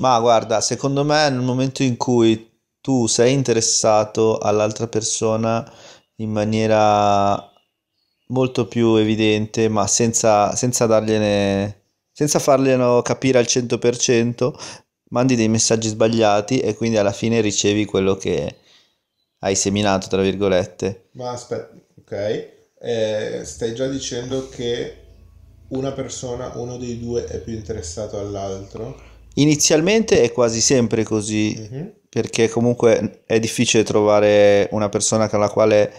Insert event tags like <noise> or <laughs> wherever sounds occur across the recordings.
Ma guarda, secondo me nel momento in cui tu sei interessato all'altra persona in maniera molto più evidente, ma senza, senza dargliene, senza farglielo capire al 100%, mandi dei messaggi sbagliati e quindi alla fine ricevi quello che hai seminato, tra virgolette. Ma aspetta, ok, eh, stai già dicendo che una persona, uno dei due è più interessato all'altro? Inizialmente è quasi sempre così, uh-huh. perché comunque è difficile trovare una persona con la quale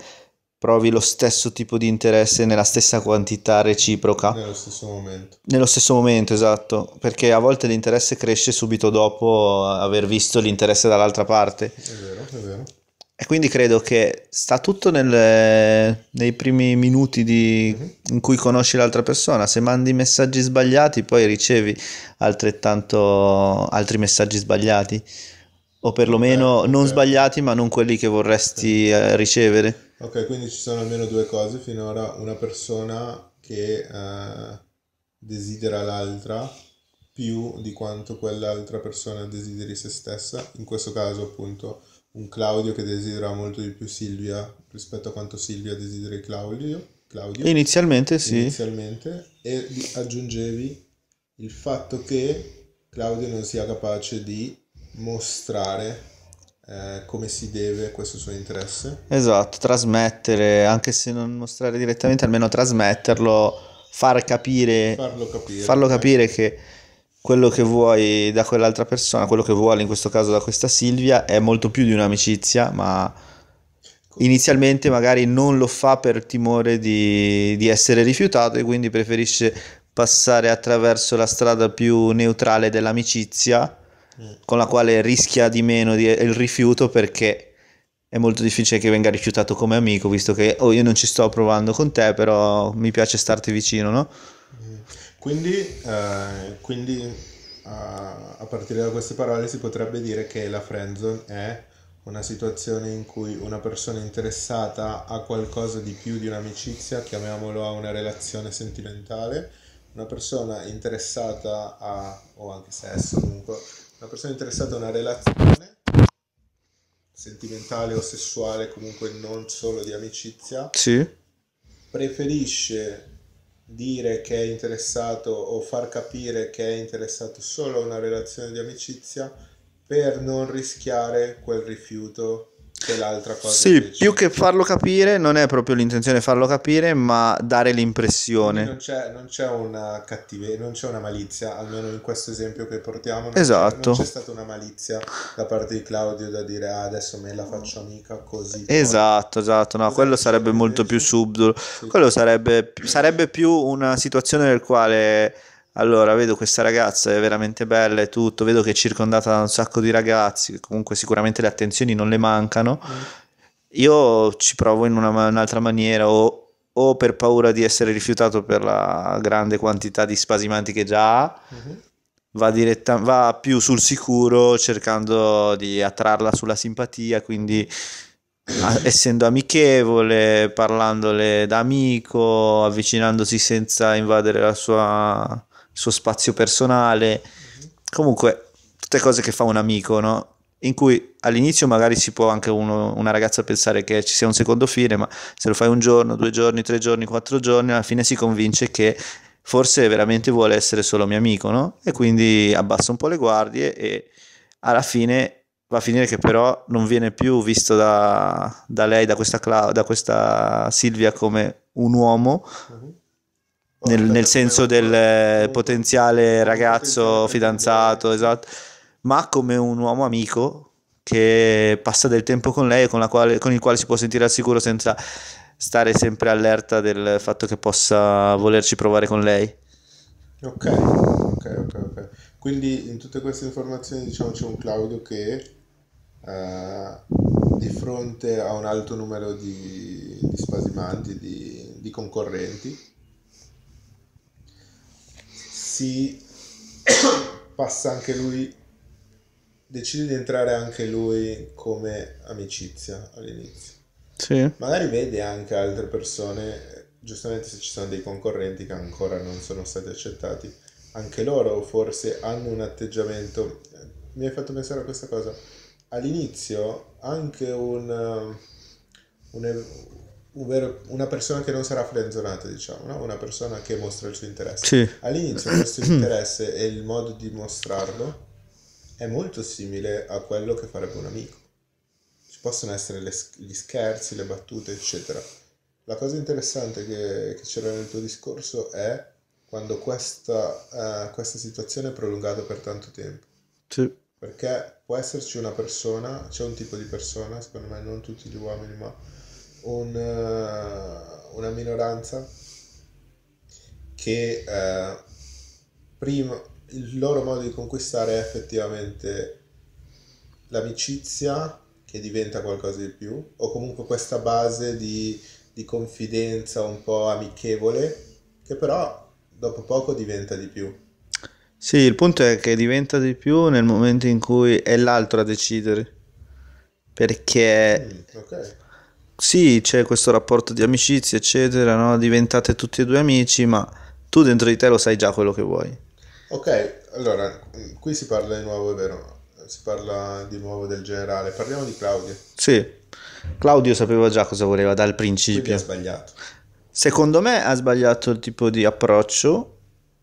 provi lo stesso tipo di interesse nella stessa quantità reciproca. Nello stesso momento. Nello stesso momento, esatto, perché a volte l'interesse cresce subito dopo aver visto l'interesse dall'altra parte. È vero, è vero. E quindi credo che sta tutto nel, nei primi minuti di, mhm. in cui conosci l'altra persona. Se mandi messaggi sbagliati, poi ricevi altrettanto altri messaggi sbagliati, o perlomeno eh, non okay. sbagliati, ma non quelli che vorresti okay. Eh, ricevere. Ok, quindi ci sono almeno due cose finora: una persona che eh, desidera l'altra più di quanto quell'altra persona desideri se stessa, in questo caso appunto un Claudio che desidera molto di più Silvia rispetto a quanto Silvia desideri Claudio. Claudio. Inizialmente sì. Inizialmente, e aggiungevi il fatto che Claudio non sia capace di mostrare eh, come si deve questo suo interesse. Esatto, trasmettere, anche se non mostrare direttamente, almeno trasmetterlo, far capire, farlo capire, farlo capire che quello che vuoi da quell'altra persona, quello che vuole in questo caso da questa Silvia è molto più di un'amicizia, ma inizialmente magari non lo fa per timore di, di essere rifiutato e quindi preferisce passare attraverso la strada più neutrale dell'amicizia mm. con la quale rischia di meno di, il rifiuto perché è molto difficile che venga rifiutato come amico visto che oh, io non ci sto provando con te però mi piace starti vicino no? Mm. Quindi, eh, quindi uh, a partire da queste parole si potrebbe dire che la friendzone è una situazione in cui una persona interessata a qualcosa di più di un'amicizia, chiamiamolo a una relazione sentimentale, una persona interessata a, o anche sesso comunque, una persona interessata a una relazione sentimentale o sessuale, comunque non solo di amicizia, sì. preferisce dire che è interessato o far capire che è interessato solo a una relazione di amicizia per non rischiare quel rifiuto che l'altra cosa. Sì, più che farlo capire, non è proprio l'intenzione farlo capire, ma dare l'impressione. Non c'è, non c'è una cattiveria, non c'è una malizia, almeno in questo esempio che portiamo. Non esatto. C'è, non c'è stata una malizia da parte di Claudio da dire ah, adesso me la faccio amica così. Esatto, poi. esatto, no, esatto, quello sarebbe molto più subdolo. Sì. Quello sarebbe, sarebbe più una situazione nel quale allora vedo questa ragazza è veramente bella e tutto, vedo che è circondata da un sacco di ragazzi, comunque sicuramente le attenzioni non le mancano, mm. io ci provo in una, un'altra maniera o, o, per paura di essere rifiutato per la grande quantità di spasimanti che già ha, mm-hmm. va, diretta, va più sul sicuro cercando di attrarla sulla simpatia, quindi essendo amichevole, parlandole da amico, avvicinandosi senza invadere la sua suo spazio personale, comunque tutte cose che fa un amico, no? In cui all'inizio magari si può anche uno, una ragazza pensare che ci sia un secondo fine, ma se lo fai un giorno, due giorni, tre giorni, quattro giorni, alla fine si convince che forse veramente vuole essere solo mio amico, no? E quindi abbassa un po' le guardie e alla fine va a finire che però non viene più visto da, da lei, da questa, Cla- da questa Silvia come un uomo, uh-huh nel, nel senso del eh, potenziale ragazzo fidanzato, esatto, ma come un uomo amico che passa del tempo con lei e con, con il quale si può sentire al sicuro senza stare sempre allerta del fatto che possa volerci provare con lei. Ok, ok, ok, ok. Quindi in tutte queste informazioni diciamo c'è un Claudio che uh, di fronte a un alto numero di, di spasimanti, di, di concorrenti, si passa anche lui, decide di entrare anche lui come amicizia all'inizio. Sì. Magari vede anche altre persone, giustamente se ci sono dei concorrenti che ancora non sono stati accettati, anche loro forse hanno un atteggiamento. Mi hai fatto pensare a questa cosa. All'inizio anche un, eh, un ovvero una persona che non sarà frenzonata, diciamo, no? una persona che mostra il suo interesse. Sì. All'inizio <clears throat> questo interesse e il modo di mostrarlo è molto simile a quello che farebbe un amico. Ci possono essere le, gli scherzi, le battute, eccetera. La cosa interessante che, che c'era nel tuo discorso è quando questa, eh, questa situazione è prolungata per tanto tempo. Sì. Perché può esserci una persona, c'è un tipo di persona, secondo me non tutti gli uomini, ma un, eh, una minoranza che eh, prima, il loro modo di conquistare è effettivamente l'amicizia che diventa qualcosa di più o comunque questa base di, di confidenza un po' amichevole che però dopo poco diventa di più. Sì, il punto è che diventa di più nel momento in cui è l'altro a decidere. Perché mm, okay sì, c'è questo rapporto di amicizia, eccetera, no? diventate tutti e due amici, ma tu dentro di te lo sai già quello che vuoi. Ok, allora, qui si parla di nuovo, è vero? Si parla di nuovo del generale, parliamo di Claudio. Sì, Claudio sapeva già cosa voleva dal principio. Quindi ha sbagliato. Secondo me ha sbagliato il tipo di approccio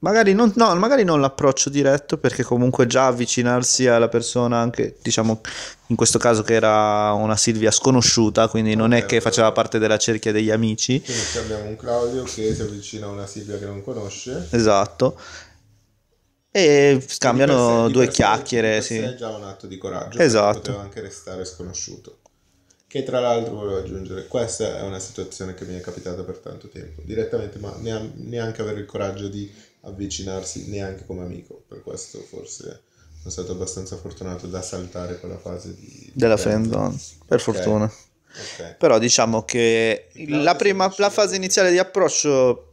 Magari non, no, magari non l'approccio diretto perché comunque già avvicinarsi alla persona anche, diciamo, in questo caso che era una Silvia sconosciuta, quindi non okay, è che faceva parte della cerchia degli amici. Quindi abbiamo un Claudio che si avvicina a una Silvia che non conosce. Esatto. E scambiano sé, due sé, chiacchiere. Sì. È già un atto di coraggio. Esatto. Poteva anche restare sconosciuto. Che tra l'altro volevo aggiungere, questa è una situazione che mi è capitata per tanto tempo, direttamente, ma neanche avere il coraggio di avvicinarsi neanche come amico, per questo forse sono stato abbastanza fortunato da saltare quella fase di, della friend zone, per okay. fortuna. Okay. Però diciamo che la, la, prima, la fase iniziale di approccio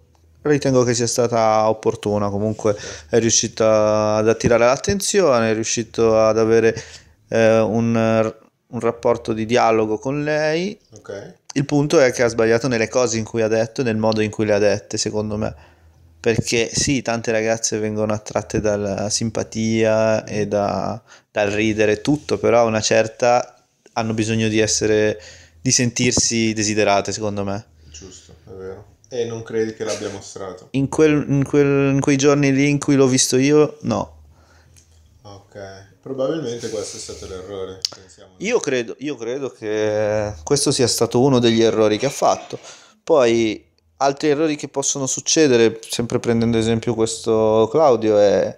ritengo che sia stata opportuna, comunque è riuscito ad attirare l'attenzione, è riuscito ad avere eh, un, un, rapporto di dialogo con lei. Okay. Il punto è che ha sbagliato nelle cose in cui ha detto e nel modo in cui le ha dette, secondo me perché sì, tante ragazze vengono attratte dalla simpatia e da, dal ridere, tutto, però a una certa hanno bisogno di essere, di sentirsi desiderate, secondo me. Giusto, è vero. E non credi che l'abbia mostrato? In, quel, in, quel, in quei giorni lì in cui l'ho visto io, no. Ok. Probabilmente questo è stato l'errore. Io credo, io credo, che questo sia stato uno degli errori che ha fatto. Poi altri errori che possono succedere, sempre prendendo esempio questo Claudio, è...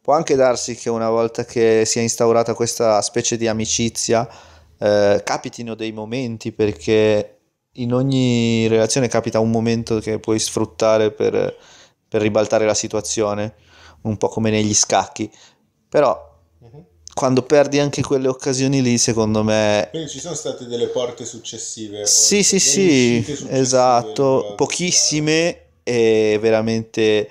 può anche darsi che una volta che si è instaurata questa specie di amicizia, eh, capitino dei momenti perché in ogni relazione capita un momento che puoi sfruttare per, per ribaltare la situazione, un po' come negli scacchi, però uh-huh quando perdi anche quelle occasioni lì, secondo me. Quindi eh, ci sono state delle porte successive. Sì, sì, sì, esatto, pochissime e veramente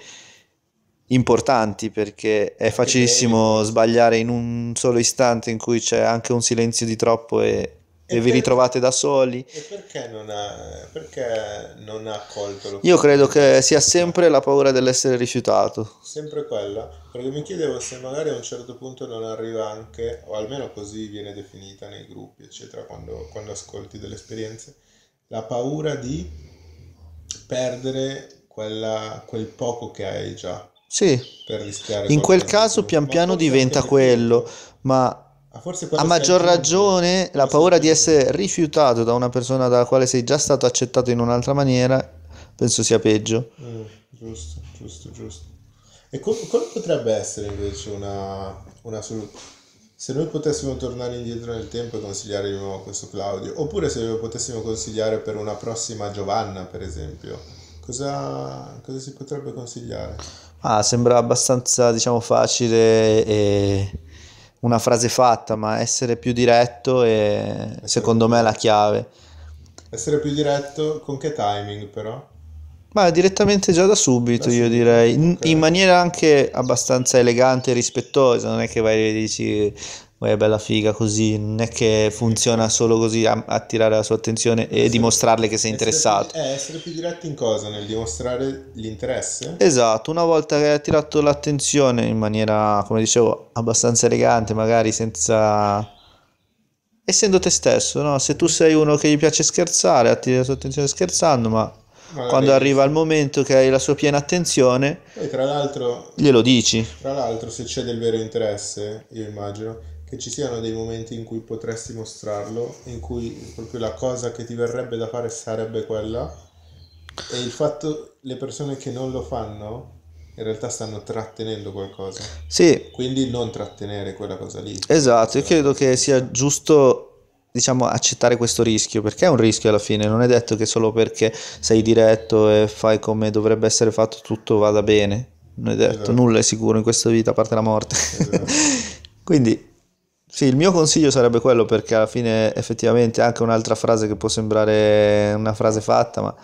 importanti perché è facilissimo sbagliare in un solo istante in cui c'è anche un silenzio di troppo e e, vi ritrovate da soli. E perché non ha, perché non ha colto l'occasione? Io credo che sia sempre la paura dell'essere rifiutato. Sempre quella? Perché mi chiedevo se magari a un certo punto non arriva anche, o almeno così viene definita nei gruppi, eccetera, quando, quando ascolti delle esperienze, la paura di perdere quella, quel poco che hai già. Sì, in quel caso pian piano diventa quello, ma a maggior ragione la paura di essere rifiutato da una persona dalla quale sei già stato accettato in un'altra maniera penso sia peggio. Mm, giusto, giusto, giusto. E come, potrebbe essere invece una, una soluzione? Se noi potessimo tornare indietro nel tempo e consigliare di nuovo questo Claudio, oppure se lo potessimo consigliare per una prossima Giovanna, per esempio, cosa, cosa si potrebbe consigliare? Ah, sembra abbastanza, diciamo, facile e una frase fatta, ma essere più diretto è essere secondo me la chiave. Essere più diretto con che timing però? Ma direttamente già da subito, da io subito. direi, okay. in maniera anche abbastanza elegante e rispettosa, non è che vai e dici uè bella figa così, non è che funziona solo così a attirare la sua attenzione e essere, dimostrarle che sei interessato. Essere più, eh, essere più diretti in cosa? Nel dimostrare l'interesse? Esatto, una volta che hai attirato l'attenzione in maniera, come dicevo, abbastanza elegante, magari senza... Essendo te stesso, no? Se tu sei uno che gli piace scherzare, attiri la sua attenzione scherzando, ma quando arriva il momento che hai la sua piena attenzione, e tra l'altro, glielo dici. Tra l'altro, se c'è del vero interesse, io immagino, che ci siano dei momenti in cui potresti mostrarlo, in cui proprio la cosa che ti verrebbe da fare sarebbe quella. E il fatto le persone che non lo fanno in realtà stanno trattenendo qualcosa. Sì. Quindi non trattenere quella cosa lì. Esatto, io credo che sia giusto diciamo accettare questo rischio perché è un rischio alla fine non è detto che solo perché sei diretto e fai come dovrebbe essere fatto tutto vada bene non è detto esatto. nulla è sicuro in questa vita a parte la morte esatto. <laughs> quindi sì, il mio consiglio sarebbe quello perché alla fine effettivamente anche un'altra frase che può sembrare una frase fatta, ma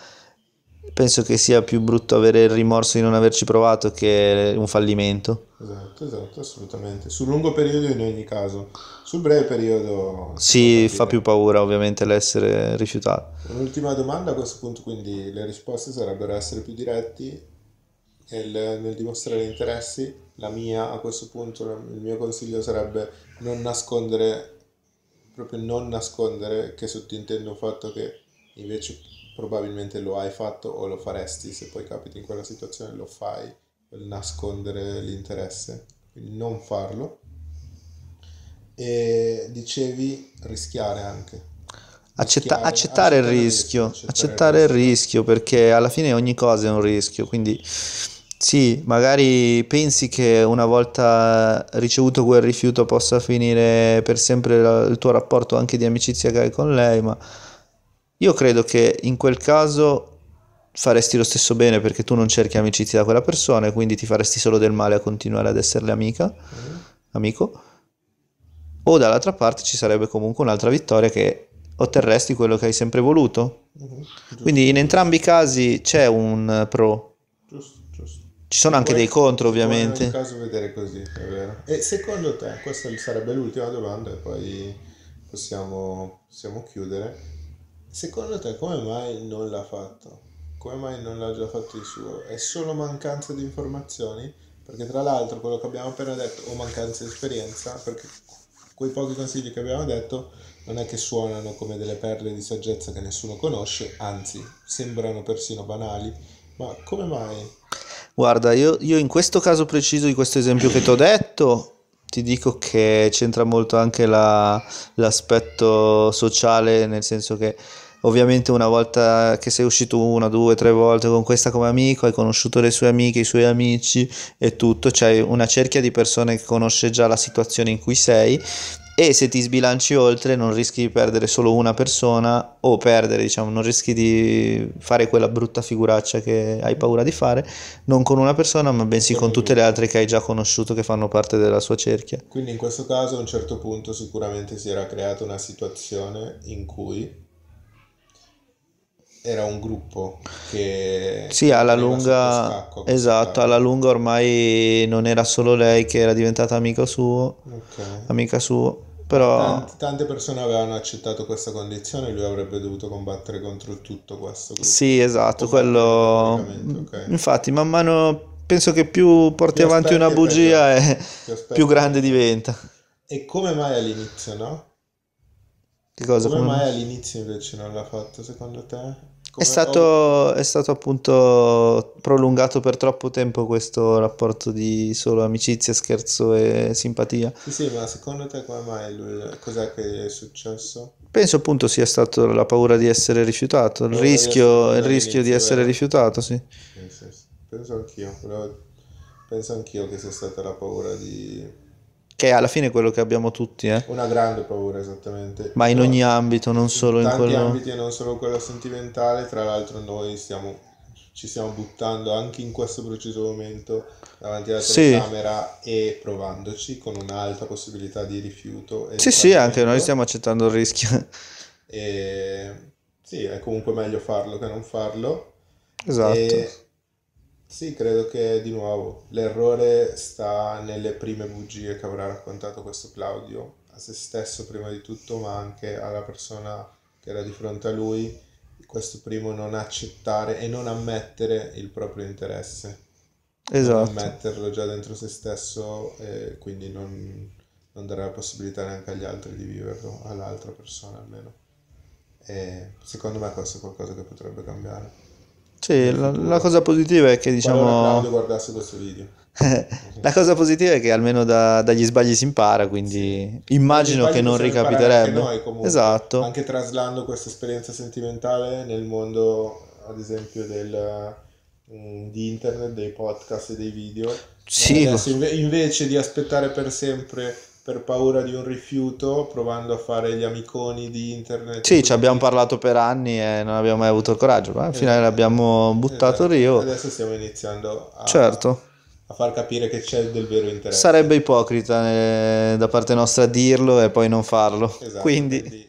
penso che sia più brutto avere il rimorso di non averci provato che un fallimento. Esatto, esatto, assolutamente. Sul lungo periodo in ogni caso, sul breve periodo... Sì, fa più paura ovviamente l'essere rifiutato. Un'ultima domanda a questo punto, quindi le risposte sarebbero essere più diretti nel, nel dimostrare interessi, la mia a questo punto, il mio consiglio sarebbe non nascondere, proprio non nascondere che sottintendo un fatto che invece probabilmente lo hai fatto o lo faresti se poi capiti in quella situazione lo fai nascondere l'interesse quindi non farlo e dicevi rischiare anche Accetta- accettare, accettare, il rischio, accettare, accettare il rischio perché alla fine ogni cosa è un rischio, quindi sì, magari pensi che una volta ricevuto quel rifiuto possa finire per sempre il tuo rapporto anche di amicizia che hai con lei, ma io credo che in quel caso faresti lo stesso bene perché tu non cerchi amicizia da quella persona e quindi ti faresti solo del male a continuare ad esserle amica, mm. amico. O dall'altra parte ci sarebbe comunque un'altra vittoria che otterresti quello che hai sempre voluto. Mm. Quindi in entrambi i casi c'è un pro. Giusto ci sono anche dei contro, ovviamente. In caso vedere così, è vero. E secondo te, questa sarebbe l'ultima domanda e poi possiamo, possiamo chiudere. Secondo te come mai non l'ha fatto? Come mai non l'ha già fatto il suo? È solo mancanza di informazioni? Perché tra l'altro quello che abbiamo appena detto, o mancanza di esperienza, perché quei pochi consigli che abbiamo detto non è che suonano come delle perle di saggezza che nessuno conosce, anzi sembrano persino banali, ma come mai Guarda, io, io in questo caso preciso di questo esempio che ti ho detto, ti dico che c'entra molto anche la, l'aspetto sociale, nel senso che ovviamente una volta che sei uscito una, due, tre volte con questa come amico, hai conosciuto le sue amiche, i suoi amici e tutto, c'è una cerchia di persone che conosce già la situazione in cui sei e se ti sbilanci oltre non rischi di perdere solo una persona o perdere, diciamo, non rischi di fare quella brutta figuraccia che hai paura di fare, non con una persona ma bensì con tutte le altre che hai già conosciuto che fanno parte della sua cerchia. Quindi in questo caso a un certo punto sicuramente si era creata una situazione in cui era un gruppo che sì alla lunga stacco, esatto alla lunga ormai non era solo lei che era diventata amico suo okay. amica sua. Però... Tante, tante, persone avevano accettato questa condizione, lui avrebbe dovuto combattere contro tutto questo. Gruppo. Sì, esatto, o quello... Okay. Infatti, man mano penso che più porti più avanti una bugia, e eh, più, più grande diventa. E come mai all'inizio, no? Che cosa? Come, come mai all'inizio invece non l'ha fatto secondo te? È stato, è stato, appunto prolungato per troppo tempo questo rapporto di solo amicizia, scherzo e simpatia. Sì, sì, ma secondo te come mai? cos'è che è successo? Penso appunto sia stata la paura di essere rifiutato, il rischio, il rischio di essere rifiutato, sì. Penso anch'io, penso anch'io che sia stata la paura di che è alla fine quello che abbiamo tutti. Eh? Una grande paura, esattamente. Ma in ogni ambito, non solo in, in quello... ambiti e non solo quello sentimentale, tra l'altro noi stiamo, ci stiamo buttando anche in questo preciso momento davanti alla telecamera sì. e provandoci con un'alta possibilità di rifiuto. sì, sì, anche noi stiamo accettando il rischio. E... Sì, è comunque meglio farlo che non farlo. Esatto. E sì, credo che di nuovo l'errore sta nelle prime bugie che avrà raccontato questo Claudio a se stesso prima di tutto, ma anche alla persona che era di fronte a lui, questo primo non accettare e non ammettere il proprio interesse. Esatto. Non ammetterlo già dentro se stesso e quindi non, non dare la possibilità neanche agli altri di viverlo, all'altra persona almeno. E secondo me questo è qualcosa che potrebbe cambiare. Sì, la, la, cosa positiva è che diciamo... guardasse questo video. <laughs> la cosa positiva è che almeno da, dagli sbagli si impara, quindi sì. immagino che non ricapiterebbe. Anche noi, esatto. Anche traslando questa esperienza sentimentale nel mondo, ad esempio, del, mm, di internet, dei podcast e dei video. Sì. Adesso, invece di aspettare per sempre per paura di un rifiuto, provando a fare gli amiconi di internet. Sì, ci abbiamo parlato per anni e non abbiamo mai avuto il coraggio, ma alla esatto. fine l'abbiamo buttato esatto. Rio. Adesso stiamo iniziando a, certo. a far capire che c'è del vero interesse. Sarebbe ipocrita eh, da parte nostra dirlo e poi non farlo. Esatto, quindi... quindi